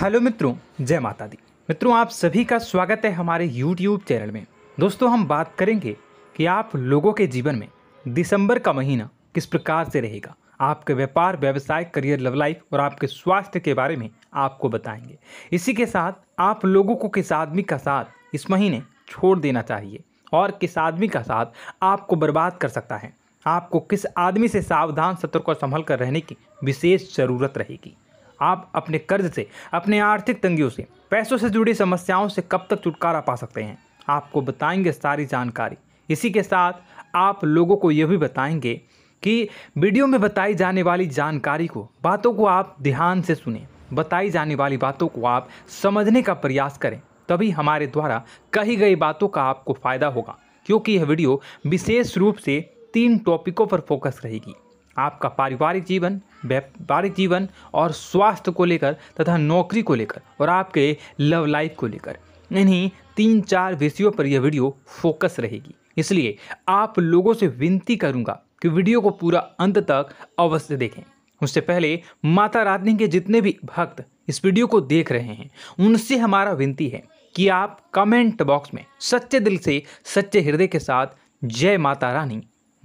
hello मित्रों जय माता दी मित्रों आप सभी का स्वागत है हमारे यूट्यूब चैनल में दोस्तों हम बात करेंगे कि आप लोगों के जीवन में दिसंबर का महीना किस प्रकार से रहेगा आपके व्यापार व्यवसाय करियर लव लाइफ और आपके स्वास्थ्य के बारे में आपको बताएंगे इसी के साथ आप लोगों को किस आदमी का साथ इस महीने छोड़ देना चाहिए और किस आदमी का साथ आपको बर्बाद कर सकता है आपको किस आदमी से सावधान सतर्क और संभल कर रहने की विशेष ज़रूरत रहेगी आप अपने कर्ज से अपने आर्थिक तंगियों से पैसों से जुड़ी समस्याओं से कब तक छुटकारा पा सकते हैं आपको बताएंगे सारी जानकारी इसी के साथ आप लोगों को यह भी बताएंगे कि वीडियो में बताई जाने वाली जानकारी को बातों को आप ध्यान से सुने बताई जाने वाली बातों को आप समझने का प्रयास करें तभी हमारे द्वारा कही गई बातों का आपको फ़ायदा होगा क्योंकि यह वीडियो विशेष रूप से तीन टॉपिकों पर फोकस रहेगी आपका पारिवारिक जीवन व्यापारिक जीवन और स्वास्थ्य को लेकर तथा नौकरी को लेकर और आपके लव लाइफ को लेकर इन्हीं तीन चार विषयों पर यह वीडियो फोकस रहेगी इसलिए आप लोगों से विनती करूंगा कि वीडियो को पूरा अंत तक अवश्य देखें उससे पहले माता रानी के जितने भी भक्त इस वीडियो को देख रहे हैं उनसे हमारा विनती है कि आप कमेंट बॉक्स में सच्चे दिल से सच्चे हृदय के साथ जय माता रानी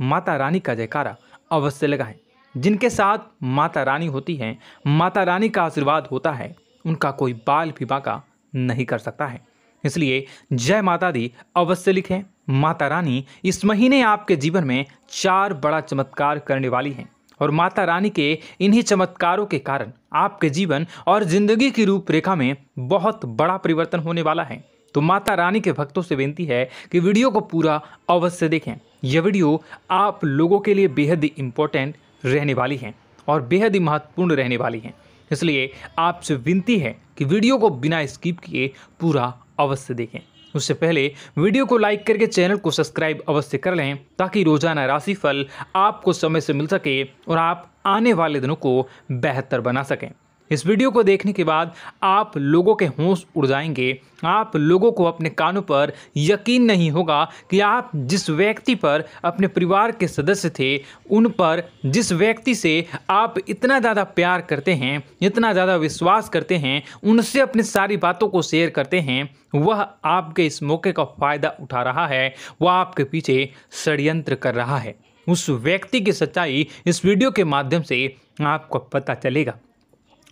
माता रानी का जयकारा अवश्य लगाएं जिनके साथ माता रानी होती हैं माता रानी का आशीर्वाद होता है उनका कोई बाल भी बाका नहीं कर सकता है इसलिए जय माता दी अवश्य लिखें माता रानी इस महीने आपके जीवन में चार बड़ा चमत्कार करने वाली हैं और माता रानी के इन्हीं चमत्कारों के कारण आपके जीवन और जिंदगी की रूपरेखा में बहुत बड़ा परिवर्तन होने वाला है तो माता रानी के भक्तों से विनती है कि वीडियो को पूरा अवश्य देखें यह वीडियो आप लोगों के लिए बेहद ही इम्पोर्टेंट रहने वाली है और बेहद ही महत्वपूर्ण रहने वाली है इसलिए आपसे विनती है कि वीडियो को बिना स्किप किए पूरा अवश्य देखें उससे पहले वीडियो को लाइक करके चैनल को सब्सक्राइब अवश्य कर लें ताकि रोजाना राशिफल आपको समय से मिल सके और आप आने वाले दिनों को बेहतर बना सकें इस वीडियो को देखने के बाद आप लोगों के होश उड़ जाएंगे आप लोगों को अपने कानों पर यकीन नहीं होगा कि आप जिस व्यक्ति पर अपने परिवार के सदस्य थे उन पर जिस व्यक्ति से आप इतना ज़्यादा प्यार करते हैं इतना ज़्यादा विश्वास करते हैं उनसे अपनी सारी बातों को शेयर करते हैं वह आपके इस मौके का फ़ायदा उठा रहा है वह आपके पीछे षडयंत्र कर रहा है उस व्यक्ति की सच्चाई इस वीडियो के माध्यम से आपको पता चलेगा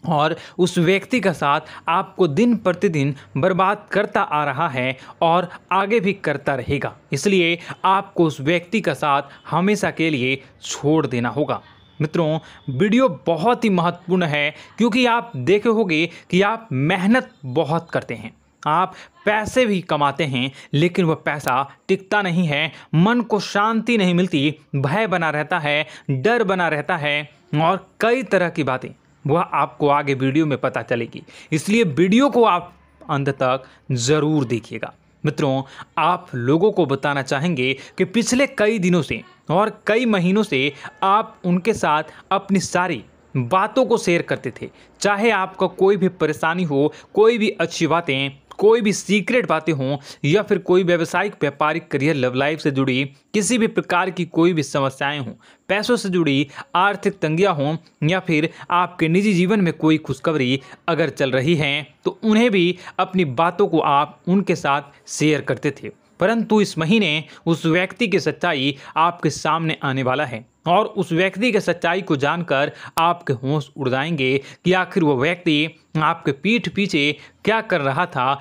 और उस व्यक्ति का साथ आपको दिन प्रतिदिन बर्बाद करता आ रहा है और आगे भी करता रहेगा इसलिए आपको उस व्यक्ति का साथ हमेशा के लिए छोड़ देना होगा मित्रों वीडियो बहुत ही महत्वपूर्ण है क्योंकि आप देखे होगे कि आप मेहनत बहुत करते हैं आप पैसे भी कमाते हैं लेकिन वह पैसा टिकता नहीं है मन को शांति नहीं मिलती भय बना रहता है डर बना रहता है और कई तरह की बातें वह आपको आगे वीडियो में पता चलेगी इसलिए वीडियो को आप अंत तक ज़रूर देखिएगा मित्रों आप लोगों को बताना चाहेंगे कि पिछले कई दिनों से और कई महीनों से आप उनके साथ अपनी सारी बातों को शेयर करते थे चाहे आपका कोई भी परेशानी हो कोई भी अच्छी बातें कोई भी सीक्रेट बातें हों या फिर कोई व्यावसायिक व्यापारिक करियर लव लाइफ से जुड़ी किसी भी प्रकार की कोई भी समस्याएं हों पैसों से जुड़ी आर्थिक तंगियां हों या फिर आपके निजी जीवन में कोई खुशखबरी अगर चल रही है तो उन्हें भी अपनी बातों को आप उनके साथ शेयर करते थे परंतु इस महीने उस व्यक्ति की सच्चाई आपके सामने आने वाला है और उस व्यक्ति के सच्चाई को जानकर आपके होश उड़ जाएंगे कि आखिर वह व्यक्ति आपके पीठ पीछे क्या कर रहा था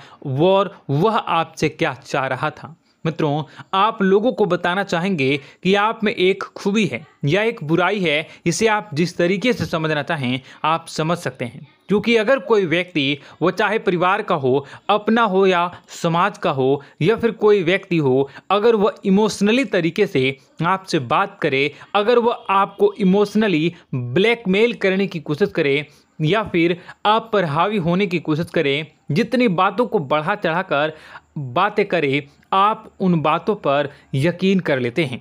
और वह आपसे क्या चाह रहा था मित्रों आप लोगों को बताना चाहेंगे कि आप में एक खूबी है या एक बुराई है इसे आप जिस तरीके से समझना चाहें आप समझ सकते हैं क्योंकि अगर कोई व्यक्ति वो चाहे परिवार का हो अपना हो या समाज का हो या फिर कोई व्यक्ति हो अगर वह इमोशनली तरीके से आपसे बात करे अगर वह आपको इमोशनली ब्लैकमेल करने की कोशिश करे या फिर आप पर हावी होने की कोशिश करें जितनी बातों को बढ़ा चढ़ाकर बातें करें आप उन बातों पर यकीन कर लेते हैं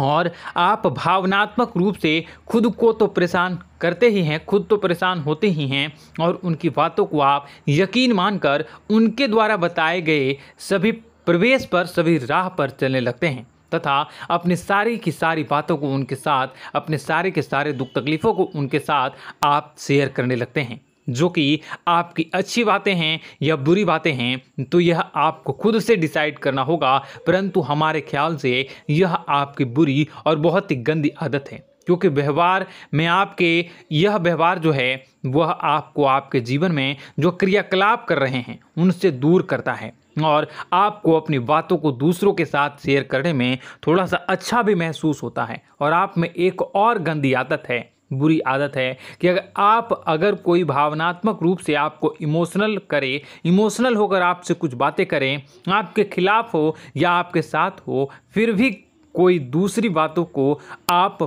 और आप भावनात्मक रूप से खुद को तो परेशान करते ही हैं खुद तो परेशान होते ही हैं और उनकी बातों को आप यकीन मानकर उनके द्वारा बताए गए सभी प्रवेश पर सभी राह पर चलने लगते हैं तथा अपनी सारी की सारी बातों को उनके साथ अपने सारे के सारे दुख तकलीफ़ों को उनके साथ आप शेयर करने लगते हैं जो कि आपकी अच्छी बातें हैं या बुरी बातें हैं तो यह आपको खुद से डिसाइड करना होगा परंतु हमारे ख्याल से यह आपकी बुरी और बहुत ही गंदी आदत है क्योंकि व्यवहार में आपके यह व्यवहार जो है वह आपको आपके जीवन में जो क्रियाकलाप कर रहे हैं उनसे दूर करता है और आपको अपनी बातों को दूसरों के साथ शेयर करने में थोड़ा सा अच्छा भी महसूस होता है और आप में एक और गंदी आदत है बुरी आदत है कि अगर आप अगर कोई भावनात्मक रूप से आपको इमोशनल करे इमोशनल होकर आपसे कुछ बातें करें आपके खिलाफ हो या आपके साथ हो फिर भी कोई दूसरी बातों को आप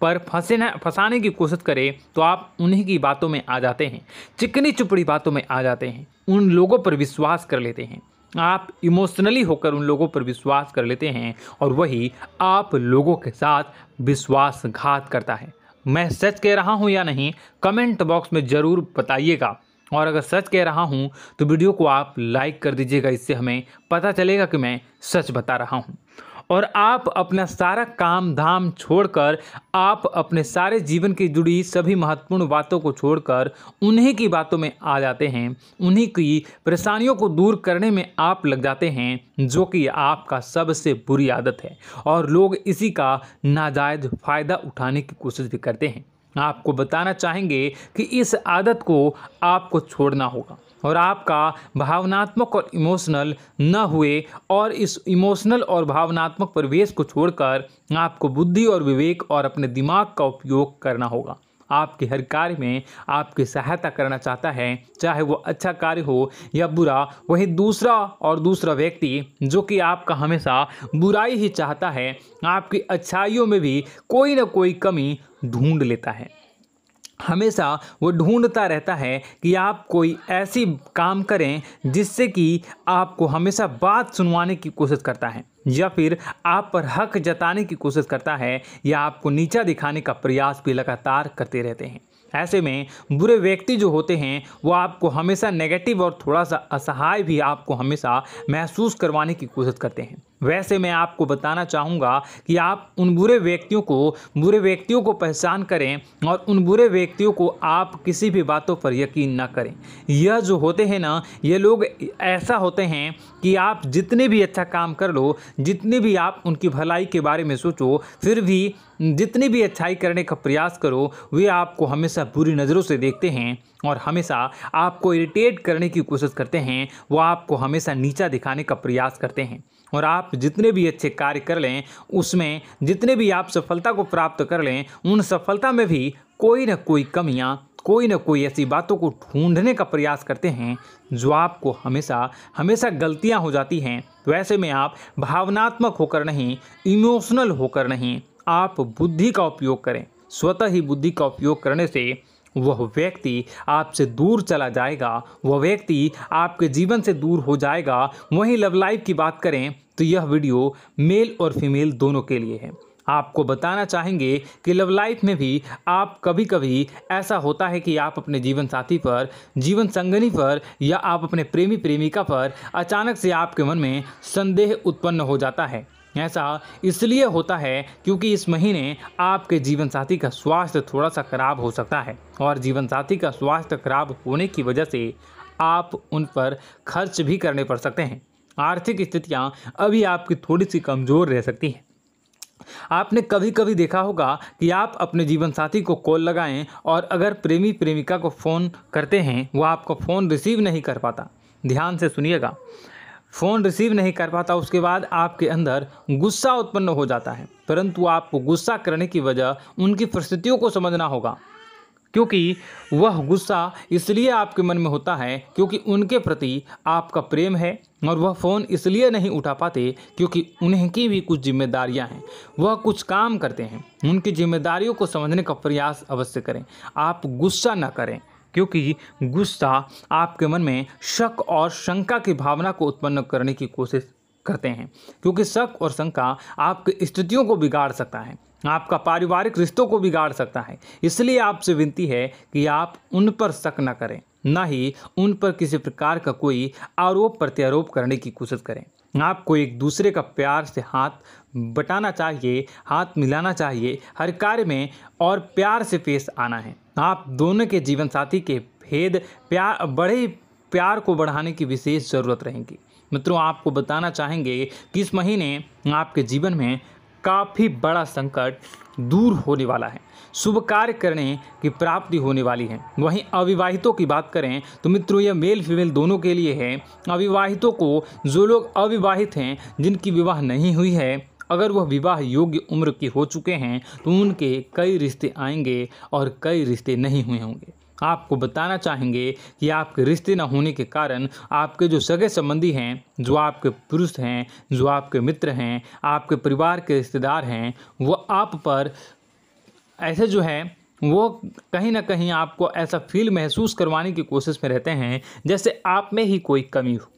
पर फंसे फंसाने की कोशिश करें तो आप उन्हीं की बातों में आ जाते हैं चिकनी चुपड़ी बातों में आ जाते हैं उन लोगों पर विश्वास कर लेते हैं आप इमोशनली होकर उन लोगों पर विश्वास कर लेते हैं और वही आप लोगों के साथ विश्वासघात करता है मैं सच कह रहा हूँ या नहीं कमेंट बॉक्स में ज़रूर बताइएगा और अगर सच कह रहा हूँ तो वीडियो को आप लाइक कर दीजिएगा इससे हमें पता चलेगा कि मैं सच बता रहा हूँ और आप अपना सारा काम धाम छोड़कर आप अपने सारे जीवन की जुड़ी सभी महत्वपूर्ण बातों को छोड़कर उन्हीं की बातों में आ जाते हैं उन्हीं की परेशानियों को दूर करने में आप लग जाते हैं जो कि आपका सबसे बुरी आदत है और लोग इसी का नाजायज फ़ायदा उठाने की कोशिश भी करते हैं आपको बताना चाहेंगे कि इस आदत को आपको छोड़ना होगा और आपका भावनात्मक और इमोशनल न हुए और इस इमोशनल और भावनात्मक परिवेश को छोड़कर आपको बुद्धि और विवेक और अपने दिमाग का उपयोग करना होगा आपके हर कार्य में आपकी सहायता करना चाहता है चाहे वो अच्छा कार्य हो या बुरा वही दूसरा और दूसरा व्यक्ति जो कि आपका हमेशा बुराई ही चाहता है आपकी अच्छाइयों में भी कोई ना कोई कमी ढूंढ लेता है हमेशा वो ढूंढता रहता है कि आप कोई ऐसी काम करें जिससे कि आपको हमेशा बात सुनवाने की कोशिश करता है या फिर आप पर हक जताने की कोशिश करता है या आपको नीचा दिखाने का प्रयास भी लगातार करते रहते हैं ऐसे में बुरे व्यक्ति जो होते हैं वो आपको हमेशा नेगेटिव और थोड़ा सा असहाय भी आपको हमेशा महसूस करवाने की कोशिश करते हैं वैसे मैं आपको बताना चाहूँगा कि आप उन बुरे व्यक्तियों को बुरे व्यक्तियों को पहचान करें और उन बुरे व्यक्तियों को आप किसी भी बातों पर यकीन ना करें यह जो होते हैं ना ये लोग ऐसा होते हैं कि आप जितने भी अच्छा काम कर लो जितनी भी आप उनकी भलाई के बारे में सोचो फिर भी जितनी भी अच्छाई करने का प्रयास करो वे आपको हमेशा बुरी नज़रों से देखते हैं और हमेशा आपको इरिटेट करने की कोशिश करते हैं वो आपको हमेशा नीचा दिखाने का प्रयास करते हैं और आप जितने भी अच्छे कार्य कर लें उसमें जितने भी आप सफलता को प्राप्त कर लें उन सफलता में भी कोई ना कोई कमियाँ कोई ना कोई ऐसी बातों को ढूंढने का प्रयास करते हैं जो आपको हमेशा हमेशा गलतियाँ हो जाती हैं तो ऐसे में आप भावनात्मक होकर नहीं इमोशनल होकर नहीं आप बुद्धि का उपयोग करें स्वतः ही बुद्धि का उपयोग करने से वह व्यक्ति आपसे दूर चला जाएगा वह व्यक्ति आपके जीवन से दूर हो जाएगा वहीं लव लाइफ की बात करें तो यह वीडियो मेल और फीमेल दोनों के लिए है आपको बताना चाहेंगे कि लव लाइफ में भी आप कभी कभी ऐसा होता है कि आप अपने जीवन साथी पर जीवन संगनी पर या आप अपने प्रेमी प्रेमिका पर अचानक से आपके मन में संदेह उत्पन्न हो जाता है ऐसा इसलिए होता है क्योंकि इस महीने आपके जीवन साथी का स्वास्थ्य थोड़ा सा खराब हो सकता है और जीवन साथी का स्वास्थ्य खराब होने की वजह से आप उन पर खर्च भी करने पड़ सकते हैं आर्थिक स्थितियाँ अभी आपकी थोड़ी सी कमज़ोर रह सकती हैं आपने कभी कभी देखा होगा कि आप अपने जीवन साथी को कॉल लगाएं और अगर प्रेमी प्रेमिका को फ़ोन करते हैं वह आपका फ़ोन रिसीव नहीं कर पाता ध्यान से सुनिएगा फ़ोन रिसीव नहीं कर पाता उसके बाद आपके अंदर गुस्सा उत्पन्न हो जाता है परंतु आपको गुस्सा करने की वजह उनकी परिस्थितियों को समझना होगा क्योंकि वह गुस्सा इसलिए आपके मन में होता है क्योंकि उनके प्रति आपका प्रेम है और वह फ़ोन इसलिए नहीं उठा पाते क्योंकि उन्हें की भी कुछ जिम्मेदारियां हैं वह कुछ काम करते हैं उनकी जिम्मेदारियों को समझने का प्रयास अवश्य करें आप गुस्सा ना करें क्योंकि गुस्सा आपके मन में शक और शंका की भावना को उत्पन्न करने की कोशिश करते हैं क्योंकि शक और शंका आपकी स्थितियों को बिगाड़ सकता है आपका पारिवारिक रिश्तों को बिगाड़ सकता है इसलिए आपसे विनती है कि आप उन पर शक न करें न ही उन पर किसी प्रकार का कोई आरोप प्रत्यारोप करने की कोशिश करें आपको एक दूसरे का प्यार से हाथ बटाना चाहिए हाथ मिलाना चाहिए हर कार्य में और प्यार से पेश आना है आप दोनों के जीवन साथी के भेद प्यार बड़े प्यार को बढ़ाने की विशेष ज़रूरत रहेगी मित्रों आपको बताना चाहेंगे कि इस महीने आपके जीवन में काफ़ी बड़ा संकट दूर होने वाला है शुभ कार्य करने की प्राप्ति होने वाली है वहीं अविवाहितों की बात करें तो मित्रों यह मेल फीमेल दोनों के लिए है अविवाहितों को जो लोग अविवाहित हैं जिनकी विवाह नहीं हुई है अगर वह विवाह योग्य उम्र के हो चुके हैं तो उनके कई रिश्ते आएंगे और कई रिश्ते नहीं हुए होंगे आपको बताना चाहेंगे कि आपके रिश्ते न होने के कारण आपके जो सगे संबंधी हैं जो आपके पुरुष हैं जो आपके मित्र हैं आपके परिवार के रिश्तेदार हैं वो आप पर ऐसे जो है वो कहीं ना कहीं आपको ऐसा फील महसूस करवाने की कोशिश में रहते हैं जैसे आप में ही कोई कमी हो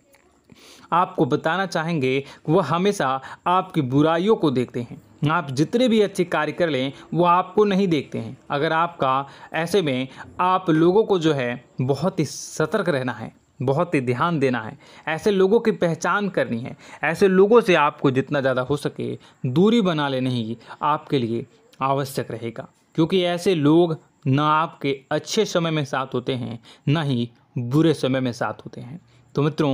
आपको बताना चाहेंगे वह हमेशा आपकी बुराइयों को देखते हैं आप जितने भी अच्छे कार्य कर लें वो आपको नहीं देखते हैं अगर आपका ऐसे में आप लोगों को जो है बहुत ही सतर्क रहना है बहुत ही ध्यान देना है ऐसे लोगों की पहचान करनी है ऐसे लोगों से आपको जितना ज़्यादा हो सके दूरी बना लेने ही आपके लिए आवश्यक रहेगा क्योंकि ऐसे लोग ना आपके अच्छे समय में साथ होते हैं ना ही बुरे समय में साथ होते हैं तो मित्रों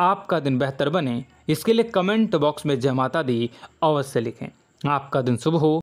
आपका दिन बेहतर बने इसके लिए कमेंट बॉक्स में जमाता दी अवश्य लिखें आपका दिन शुभ हो